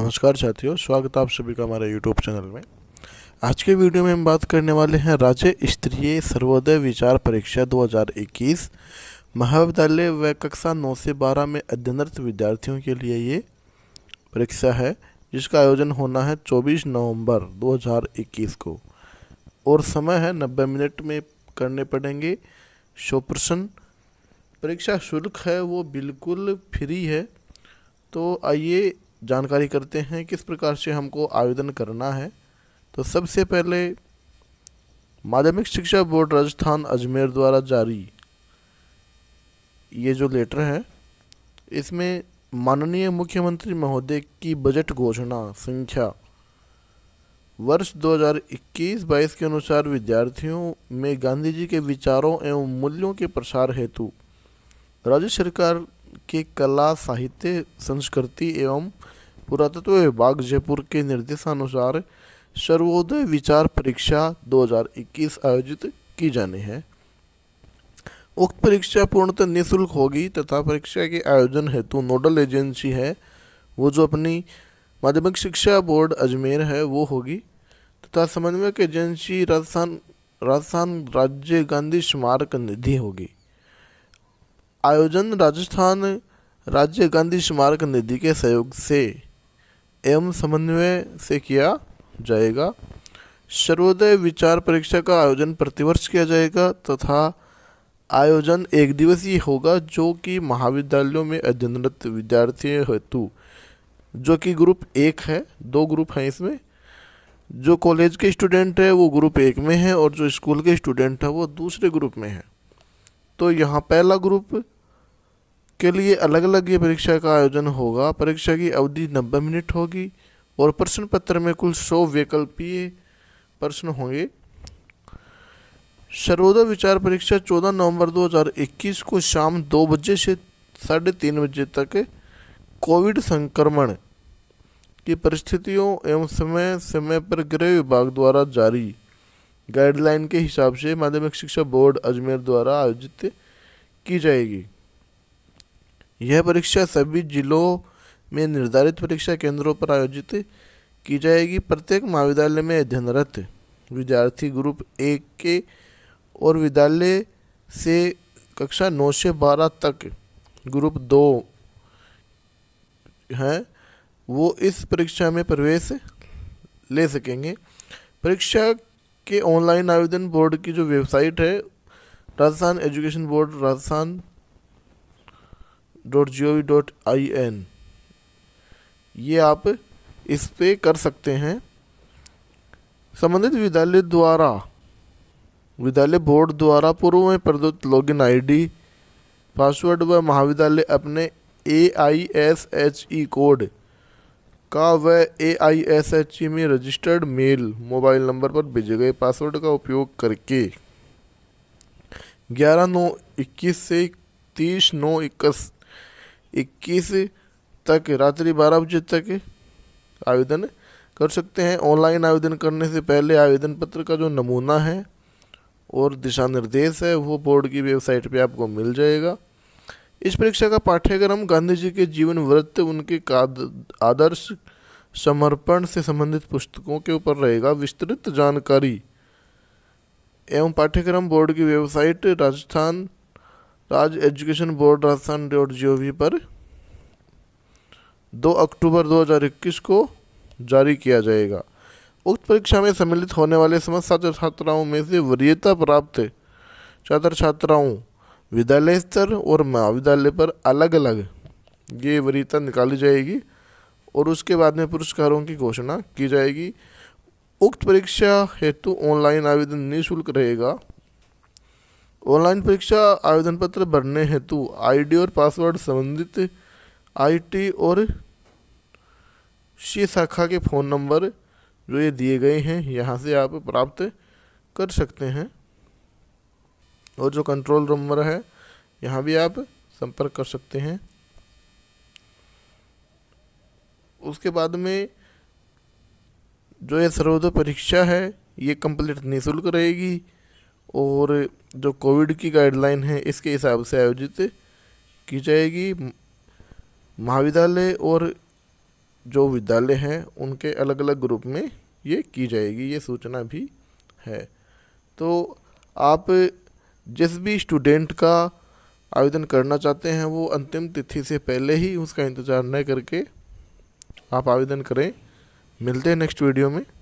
नमस्कार साथियों स्वागत आप सभी का हमारे यूट्यूब चैनल में आज के वीडियो में हम बात करने वाले हैं राज्य स्तरीय सर्वोदय विचार परीक्षा 2021 महाविद्यालय व कक्षा 9 से 12 में अध्ययनरत विद्यार्थियों के लिए ये परीक्षा है जिसका आयोजन होना है 24 नवंबर 2021 को और समय है 90 मिनट में करने पड़ेंगे शो प्रश्न परीक्षा शुल्क है वो बिल्कुल फ्री है तो आइए जानकारी करते हैं किस प्रकार से हमको आवेदन करना है तो सबसे पहले माध्यमिक शिक्षा बोर्ड राजस्थान अजमेर द्वारा जारी ये जो लेटर है इसमें माननीय मुख्यमंत्री महोदय की बजट घोषणा संख्या वर्ष 2021-22 के अनुसार विद्यार्थियों में गांधी जी के विचारों एवं मूल्यों के प्रसार हेतु राज्य सरकार के कला साहित्य संस्कृति एवं पुरातत्व विभाग जयपुर के निर्देशानुसार सर्वोदय विचार परीक्षा 2021 आयोजित की जानी है उक्त परीक्षा पूर्णतः निःशुल्क होगी तथा परीक्षा के आयोजन हेतु नोडल एजेंसी है वो जो अपनी माध्यमिक शिक्षा बोर्ड अजमेर है वो होगी तथा समन्वयक एजेंसी राजस्थान राजस्थान राज्य गांधी स्मारक निधि होगी आयोजन राजस्थान राज्य गांधी स्मारक निधि के सहयोग से एवं समन्वय से किया जाएगा सर्वोदय विचार परीक्षा का आयोजन प्रतिवर्ष किया जाएगा तथा आयोजन एक दिवसीय होगा जो कि महाविद्यालयों में अध्ययनरत विद्यार्थी हेतु जो कि ग्रुप एक है दो ग्रुप हैं इसमें जो कॉलेज के स्टूडेंट है वो ग्रुप एक में है और जो स्कूल के स्टूडेंट है वो दूसरे ग्रुप में है तो यहाँ पहला ग्रुप के लिए अलग अलग ये परीक्षा का आयोजन होगा परीक्षा की अवधि नब्बे मिनट होगी और प्रश्न पत्र में कुल सौ वैकल्पीय प्रश्न होंगे सर्वोदय विचार परीक्षा 14 नवंबर 2021 को शाम दो बजे से साढ़े तीन बजे तक कोविड संक्रमण की परिस्थितियों एवं समय समय पर गृह विभाग द्वारा जारी गाइडलाइन के हिसाब से माध्यमिक शिक्षा बोर्ड अजमेर द्वारा आयोजित की जाएगी यह परीक्षा सभी जिलों में निर्धारित परीक्षा केंद्रों पर आयोजित की जाएगी प्रत्येक महाविद्यालय में अध्ययनरत विद्यार्थी ग्रुप एक के और विद्यालय से कक्षा नौ से बारह तक ग्रुप दो हैं वो इस परीक्षा में प्रवेश ले सकेंगे परीक्षा के ऑनलाइन आवेदन बोर्ड की जो वेबसाइट है Rajasthan education board Rajasthan dot G O V dot I N ये आप इस पे कर सकते हैं संबंधित विद्यालय द्वारा विद्यालय बोर्ड द्वारा पूर्व में प्रदत्त लॉगिन आईडी पासवर्ड व महाविद्यालय अपने A I S H E code का व ए आई एस एच ई में रजिस्टर्ड मेल मोबाइल नंबर पर भेजे गए पासवर्ड का उपयोग करके ग्यारह नौ इक्कीस से तीस नौ इक्कीस 21 तक रात्रि बारह बजे तक आवेदन कर सकते हैं ऑनलाइन आवेदन करने से पहले आवेदन पत्र का जो नमूना है और दिशा निर्देश है वो बोर्ड की वेबसाइट पे आपको मिल जाएगा इस परीक्षा का पाठ्यक्रम गांधी जी के जीवन व्रत उनके आदर्श समर्पण से संबंधित पुस्तकों के ऊपर रहेगा विस्तृत जानकारी एवं पाठ्यक्रम बोर्ड की वेबसाइट राजस्थान राज्य तो education board Rajasthan dot G O V पर दो अक्टूबर 2021 को जारी किया जाएगा उक्त परीक्षा में सम्मिलित होने वाले समस्त छात्र छात्राओं में से वरीयता प्राप्त छात्र छात्राओं विद्यालय स्तर और महाविद्यालय पर अलग अलग ये वरीयता निकाली जाएगी और उसके बाद में पुरस्कारों की घोषणा की जाएगी उक्त परीक्षा हेतु ऑनलाइन आवेदन निःशुल्क रहेगा ऑनलाइन परीक्षा आवेदन पत्र भरने हेतु आईडी और पासवर्ड संबंधित आईटी और सी शाखा के फ़ोन नंबर जो ये दिए गए हैं यहाँ से आप प्राप्त कर सकते हैं और जो कंट्रोल नंबर है यहाँ भी आप संपर्क कर सकते हैं उसके बाद में जो ये सर्वोदय परीक्षा है ये कंप्लीट निःशुल्क रहेगी और जो कोविड की गाइडलाइन है इसके हिसाब से आयोजित की जाएगी महाविद्यालय और जो विद्यालय हैं उनके अलग अलग ग्रुप में ये की जाएगी ये सूचना भी है तो आप जिस भी स्टूडेंट का आवेदन करना चाहते हैं वो अंतिम तिथि से पहले ही उसका इंतज़ार न करके आप आवेदन करें मिलते हैं नेक्स्ट वीडियो में